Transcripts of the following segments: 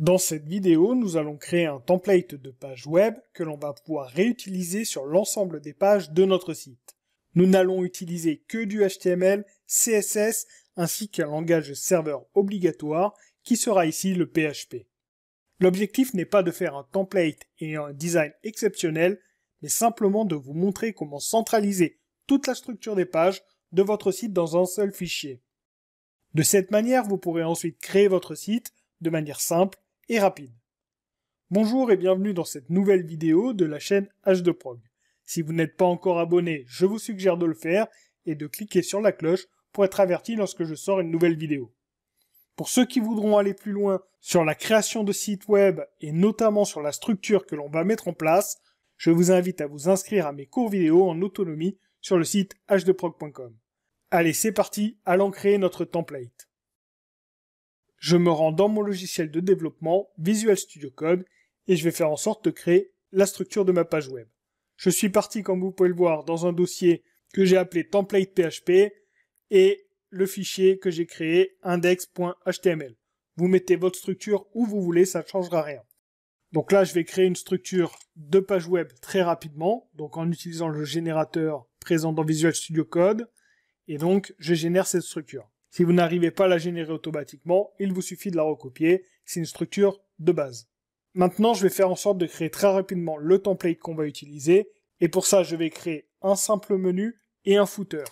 Dans cette vidéo, nous allons créer un template de page web que l'on va pouvoir réutiliser sur l'ensemble des pages de notre site. Nous n'allons utiliser que du HTML, CSS ainsi qu'un langage serveur obligatoire qui sera ici le PHP. L'objectif n'est pas de faire un template et un design exceptionnel, mais simplement de vous montrer comment centraliser toute la structure des pages de votre site dans un seul fichier. De cette manière, vous pourrez ensuite créer votre site de manière simple rapide. Bonjour et bienvenue dans cette nouvelle vidéo de la chaîne H2Prog. Si vous n'êtes pas encore abonné, je vous suggère de le faire et de cliquer sur la cloche pour être averti lorsque je sors une nouvelle vidéo. Pour ceux qui voudront aller plus loin sur la création de sites web et notamment sur la structure que l'on va mettre en place, je vous invite à vous inscrire à mes cours vidéo en autonomie sur le site h2prog.com. Allez, c'est parti, allons créer notre template je me rends dans mon logiciel de développement, Visual Studio Code, et je vais faire en sorte de créer la structure de ma page web. Je suis parti, comme vous pouvez le voir, dans un dossier que j'ai appelé template PHP et le fichier que j'ai créé index.html. Vous mettez votre structure où vous voulez, ça ne changera rien. Donc là, je vais créer une structure de page web très rapidement, donc en utilisant le générateur présent dans Visual Studio Code. Et donc, je génère cette structure. Si vous n'arrivez pas à la générer automatiquement, il vous suffit de la recopier, c'est une structure de base. Maintenant, je vais faire en sorte de créer très rapidement le template qu'on va utiliser, et pour ça, je vais créer un simple menu et un footer.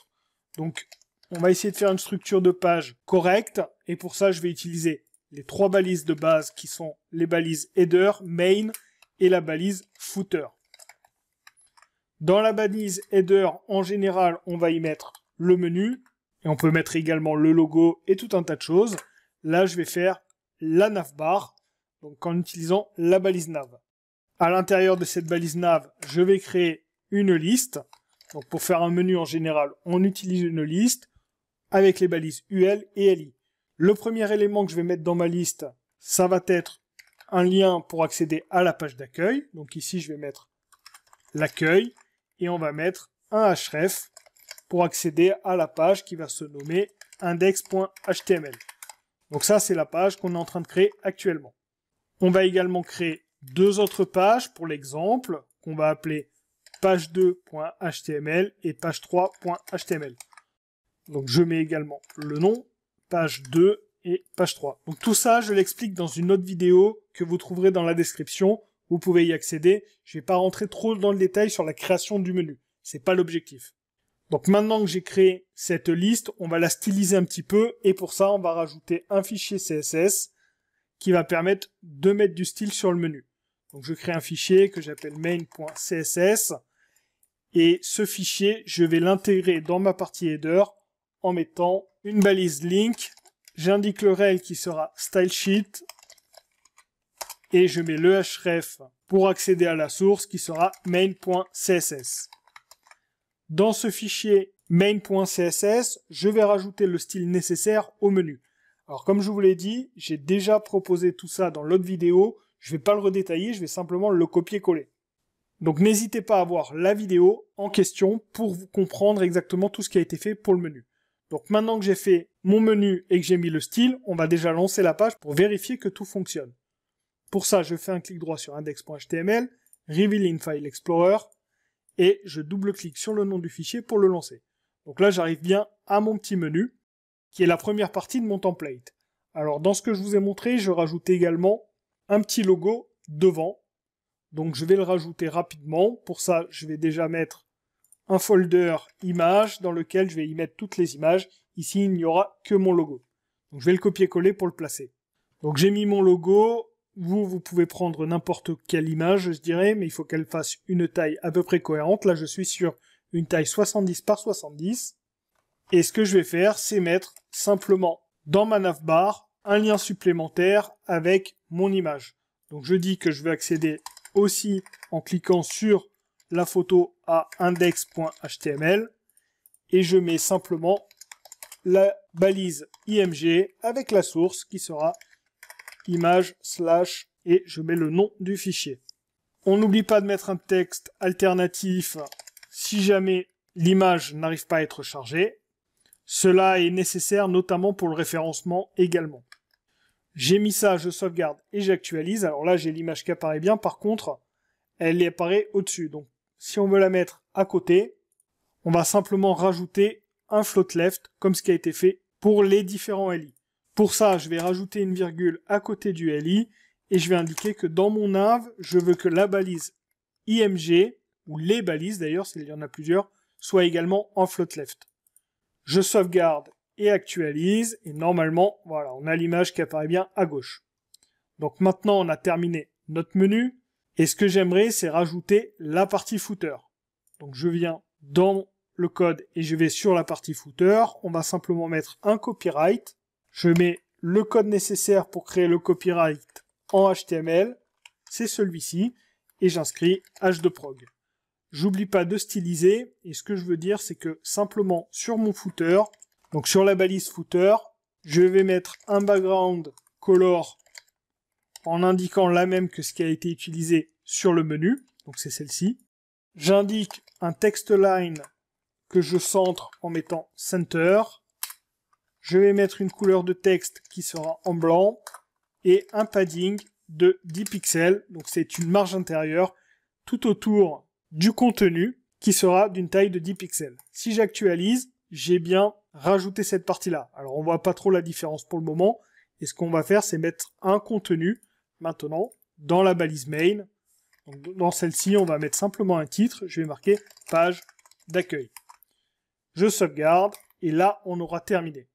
Donc, on va essayer de faire une structure de page correcte, et pour ça, je vais utiliser les trois balises de base qui sont les balises header, main et la balise footer. Dans la balise header, en général, on va y mettre le menu, et on peut mettre également le logo et tout un tas de choses. Là, je vais faire la navbar, donc en utilisant la balise nav. À l'intérieur de cette balise nav, je vais créer une liste. Donc pour faire un menu en général, on utilise une liste avec les balises UL et LI. Le premier élément que je vais mettre dans ma liste, ça va être un lien pour accéder à la page d'accueil. Donc ici, je vais mettre l'accueil et on va mettre un href pour accéder à la page qui va se nommer index.html. Donc ça, c'est la page qu'on est en train de créer actuellement. On va également créer deux autres pages pour l'exemple qu'on va appeler page2.html et page3.html. Donc je mets également le nom, page 2 et page 3. Donc tout ça, je l'explique dans une autre vidéo que vous trouverez dans la description. Vous pouvez y accéder. Je ne vais pas rentrer trop dans le détail sur la création du menu. C'est pas l'objectif. Donc maintenant que j'ai créé cette liste, on va la styliser un petit peu et pour ça, on va rajouter un fichier CSS qui va permettre de mettre du style sur le menu. Donc je crée un fichier que j'appelle main.css et ce fichier, je vais l'intégrer dans ma partie header en mettant une balise link. J'indique le rel qui sera style sheet et je mets le href pour accéder à la source qui sera main.css. Dans ce fichier main.css, je vais rajouter le style nécessaire au menu. Alors comme je vous l'ai dit, j'ai déjà proposé tout ça dans l'autre vidéo, je ne vais pas le redétailler, je vais simplement le copier-coller. Donc n'hésitez pas à voir la vidéo en question pour comprendre exactement tout ce qui a été fait pour le menu. Donc maintenant que j'ai fait mon menu et que j'ai mis le style, on va déjà lancer la page pour vérifier que tout fonctionne. Pour ça, je fais un clic droit sur index.html, Reveal in File Explorer, et je double-clique sur le nom du fichier pour le lancer. Donc là, j'arrive bien à mon petit menu, qui est la première partie de mon template. Alors dans ce que je vous ai montré, je rajoute également un petit logo devant. Donc je vais le rajouter rapidement. Pour ça, je vais déjà mettre un folder images dans lequel je vais y mettre toutes les images. Ici, il n'y aura que mon logo. Donc je vais le copier-coller pour le placer. Donc j'ai mis mon logo, vous, vous pouvez prendre n'importe quelle image, je dirais, mais il faut qu'elle fasse une taille à peu près cohérente. Là, je suis sur une taille 70 par 70. Et ce que je vais faire, c'est mettre simplement dans ma navbar un lien supplémentaire avec mon image. Donc je dis que je vais accéder aussi en cliquant sur la photo à index.html et je mets simplement la balise IMG avec la source qui sera image slash et je mets le nom du fichier. On n'oublie pas de mettre un texte alternatif si jamais l'image n'arrive pas à être chargée. Cela est nécessaire notamment pour le référencement également. J'ai mis ça, je sauvegarde et j'actualise. Alors là, j'ai l'image qui apparaît bien. Par contre, elle apparaît au-dessus. Donc, si on veut la mettre à côté, on va simplement rajouter un float left comme ce qui a été fait pour les différents LI. Pour ça, je vais rajouter une virgule à côté du LI et je vais indiquer que dans mon nav, je veux que la balise IMG, ou les balises d'ailleurs, s'il y en a plusieurs, soient également en float left. Je sauvegarde et actualise et normalement, voilà, on a l'image qui apparaît bien à gauche. Donc maintenant, on a terminé notre menu et ce que j'aimerais, c'est rajouter la partie footer. Donc je viens dans le code et je vais sur la partie footer. On va simplement mettre un copyright je mets le code nécessaire pour créer le copyright en HTML, c'est celui-ci, et j'inscris h2prog. J'oublie pas de styliser, et ce que je veux dire, c'est que simplement sur mon footer, donc sur la balise footer, je vais mettre un background color en indiquant la même que ce qui a été utilisé sur le menu, donc c'est celle-ci. J'indique un text line que je centre en mettant center, je vais mettre une couleur de texte qui sera en blanc et un padding de 10 pixels. Donc c'est une marge intérieure tout autour du contenu qui sera d'une taille de 10 pixels. Si j'actualise, j'ai bien rajouté cette partie-là. Alors on voit pas trop la différence pour le moment. Et ce qu'on va faire, c'est mettre un contenu maintenant dans la balise main. dans celle-ci, on va mettre simplement un titre. Je vais marquer page d'accueil. Je sauvegarde et là, on aura terminé.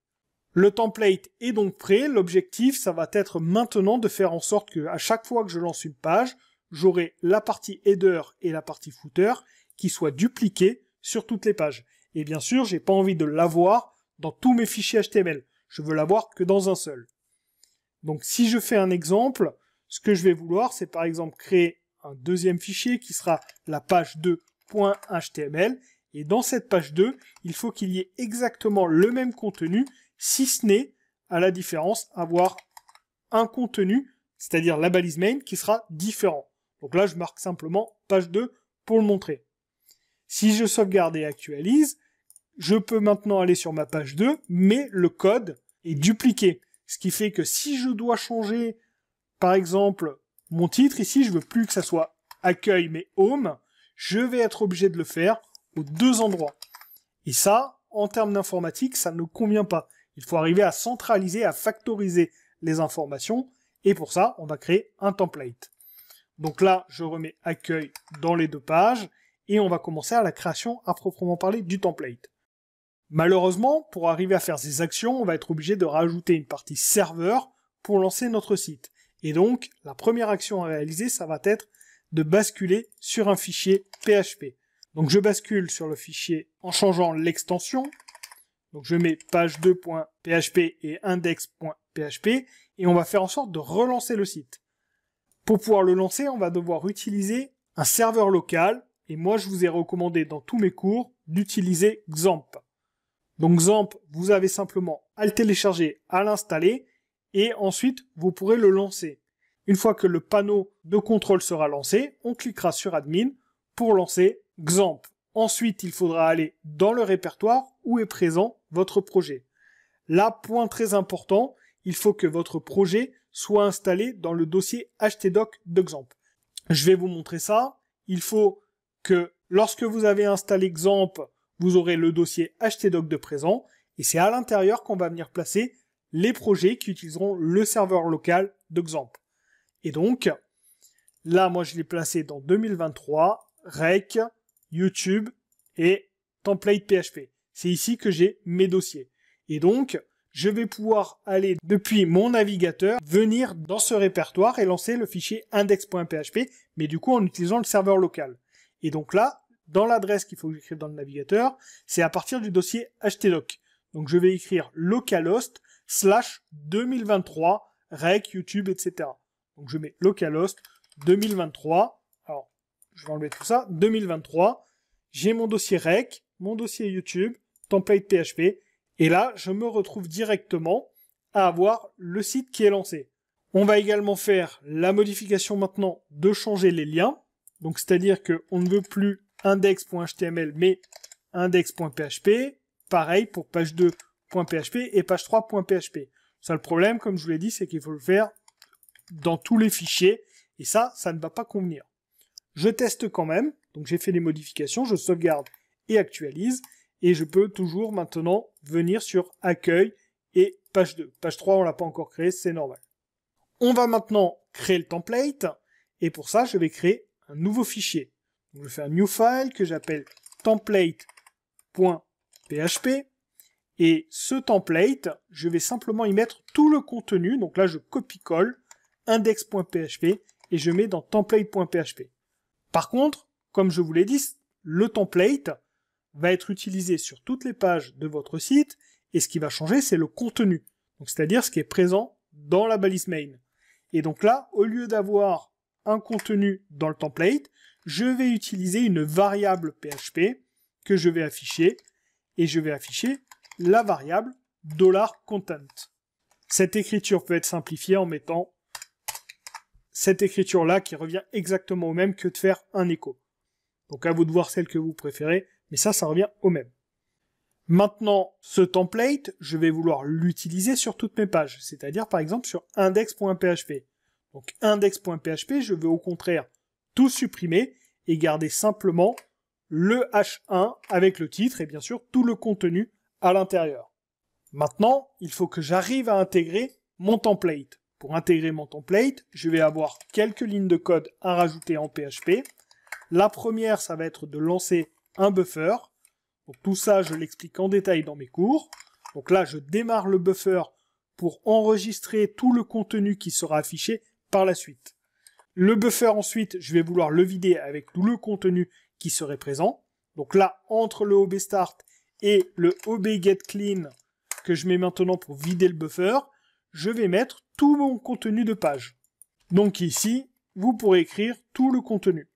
Le template est donc prêt. L'objectif, ça va être maintenant de faire en sorte que à chaque fois que je lance une page, j'aurai la partie header et la partie footer qui soient dupliquées sur toutes les pages. Et bien sûr, j'ai pas envie de l'avoir dans tous mes fichiers HTML. Je veux l'avoir que dans un seul. Donc si je fais un exemple, ce que je vais vouloir, c'est par exemple créer un deuxième fichier qui sera la page 2.html. Et dans cette page 2, il faut qu'il y ait exactement le même contenu, si ce n'est, à la différence, avoir un contenu, c'est-à-dire la balise main, qui sera différent. Donc là, je marque simplement page 2 pour le montrer. Si je sauvegarde et actualise, je peux maintenant aller sur ma page 2, mais le code est dupliqué. Ce qui fait que si je dois changer, par exemple, mon titre, ici, je veux plus que ça soit accueil, mais home, je vais être obligé de le faire aux deux endroits. Et ça, en termes d'informatique, ça ne convient pas. Il faut arriver à centraliser, à factoriser les informations. Et pour ça, on va créer un template. Donc là, je remets accueil dans les deux pages et on va commencer à la création à proprement parler du template. Malheureusement, pour arriver à faire ces actions, on va être obligé de rajouter une partie serveur pour lancer notre site. Et donc, la première action à réaliser, ça va être de basculer sur un fichier PHP. Donc je bascule sur le fichier en changeant l'extension donc je mets page2.php et index.php et on va faire en sorte de relancer le site. Pour pouvoir le lancer, on va devoir utiliser un serveur local et moi je vous ai recommandé dans tous mes cours d'utiliser XAMPP. Donc XAMPP, vous avez simplement à le télécharger, à l'installer et ensuite vous pourrez le lancer. Une fois que le panneau de contrôle sera lancé, on cliquera sur Admin pour lancer XAMPP. Ensuite, il faudra aller dans le répertoire où est présent votre projet. Là, point très important, il faut que votre projet soit installé dans le dossier htdoc d'exemple. Je vais vous montrer ça. Il faut que lorsque vous avez installé exemple, vous aurez le dossier htdoc de présent et c'est à l'intérieur qu'on va venir placer les projets qui utiliseront le serveur local d'exemple. Et donc, là, moi, je l'ai placé dans 2023, REC, YouTube et template PHP. C'est ici que j'ai mes dossiers. Et donc, je vais pouvoir aller depuis mon navigateur, venir dans ce répertoire et lancer le fichier index.php, mais du coup en utilisant le serveur local. Et donc là, dans l'adresse qu'il faut que dans le navigateur, c'est à partir du dossier htdoc. Donc je vais écrire localhost slash 2023 rec, YouTube, etc. Donc je mets localhost 2023. Alors, je vais enlever tout ça. 2023. J'ai mon dossier rec, mon dossier YouTube, template PHP. Et là, je me retrouve directement à avoir le site qui est lancé. On va également faire la modification maintenant de changer les liens. Donc, c'est-à-dire qu'on ne veut plus index.html, mais index.php. Pareil pour page 2.php et page 3.php. Ça, le problème, comme je vous l'ai dit, c'est qu'il faut le faire dans tous les fichiers. Et ça, ça ne va pas convenir. Je teste quand même. Donc, j'ai fait les modifications. Je sauvegarde et actualise et je peux toujours maintenant venir sur accueil et page 2. Page 3, on l'a pas encore créé, c'est normal. On va maintenant créer le template et pour ça, je vais créer un nouveau fichier. je fais un new file que j'appelle template.php et ce template, je vais simplement y mettre tout le contenu. Donc là, je copie-colle index.php et je mets dans template.php. Par contre, comme je vous l'ai dit, le template, va être utilisé sur toutes les pages de votre site, et ce qui va changer, c'est le contenu, c'est-à-dire ce qui est présent dans la balise main. Et donc là, au lieu d'avoir un contenu dans le template, je vais utiliser une variable PHP que je vais afficher, et je vais afficher la variable $content. Cette écriture peut être simplifiée en mettant cette écriture-là qui revient exactement au même que de faire un écho. Donc à vous de voir celle que vous préférez. Mais ça, ça revient au même. Maintenant, ce template, je vais vouloir l'utiliser sur toutes mes pages, c'est-à-dire par exemple sur index.php. Donc index.php, je veux au contraire tout supprimer et garder simplement le H1 avec le titre et bien sûr tout le contenu à l'intérieur. Maintenant, il faut que j'arrive à intégrer mon template. Pour intégrer mon template, je vais avoir quelques lignes de code à rajouter en PHP. La première, ça va être de lancer un buffer. Donc tout ça, je l'explique en détail dans mes cours. Donc là, je démarre le buffer pour enregistrer tout le contenu qui sera affiché par la suite. Le buffer ensuite, je vais vouloir le vider avec tout le contenu qui serait présent. Donc là, entre le OB start et le OB get clean que je mets maintenant pour vider le buffer, je vais mettre tout mon contenu de page. Donc ici, vous pourrez écrire tout le contenu.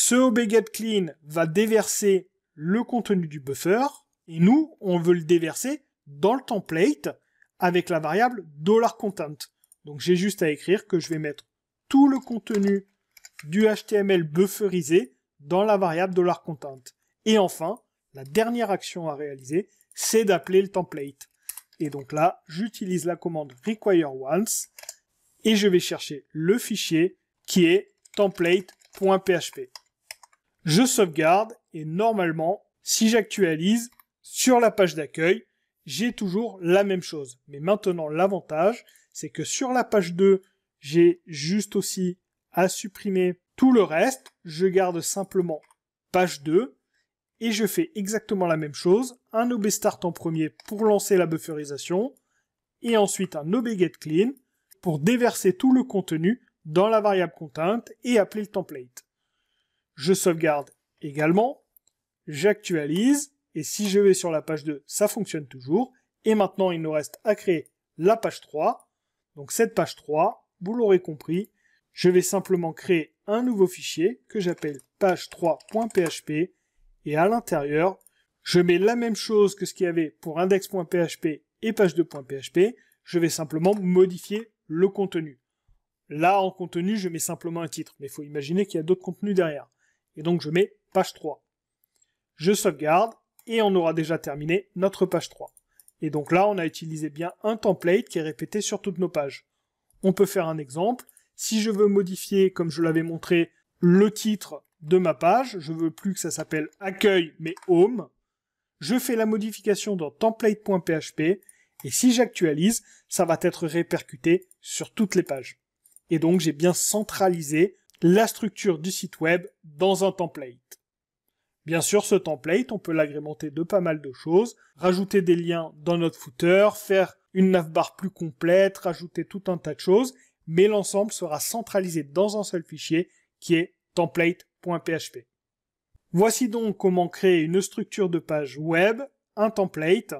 Ce CLEAN va déverser le contenu du buffer et nous, on veut le déverser dans le template avec la variable $content. Donc j'ai juste à écrire que je vais mettre tout le contenu du HTML bufferisé dans la variable $content. Et enfin, la dernière action à réaliser, c'est d'appeler le template. Et donc là, j'utilise la commande require once et je vais chercher le fichier qui est template.php je sauvegarde et normalement, si j'actualise sur la page d'accueil, j'ai toujours la même chose. Mais maintenant, l'avantage, c'est que sur la page 2, j'ai juste aussi à supprimer tout le reste. Je garde simplement page 2 et je fais exactement la même chose. Un obstart en premier pour lancer la bufferisation et ensuite un obgetclean pour déverser tout le contenu dans la variable content et appeler le template je sauvegarde également, j'actualise, et si je vais sur la page 2, ça fonctionne toujours. Et maintenant, il nous reste à créer la page 3. Donc cette page 3, vous l'aurez compris, je vais simplement créer un nouveau fichier que j'appelle page3.php et à l'intérieur, je mets la même chose que ce qu'il y avait pour index.php et page2.php. Je vais simplement modifier le contenu. Là, en contenu, je mets simplement un titre, mais il faut imaginer qu'il y a d'autres contenus derrière et donc je mets page 3. Je sauvegarde, et on aura déjà terminé notre page 3. Et donc là, on a utilisé bien un template qui est répété sur toutes nos pages. On peut faire un exemple. Si je veux modifier, comme je l'avais montré, le titre de ma page, je veux plus que ça s'appelle accueil mais home, je fais la modification dans template.php et si j'actualise, ça va être répercuté sur toutes les pages. Et donc j'ai bien centralisé la structure du site web dans un template. Bien sûr, ce template, on peut l'agrémenter de pas mal de choses, rajouter des liens dans notre footer, faire une navbar plus complète, rajouter tout un tas de choses, mais l'ensemble sera centralisé dans un seul fichier qui est template.php. Voici donc comment créer une structure de page web, un template.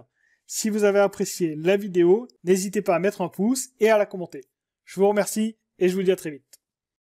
Si vous avez apprécié la vidéo, n'hésitez pas à mettre un pouce et à la commenter. Je vous remercie et je vous dis à très vite.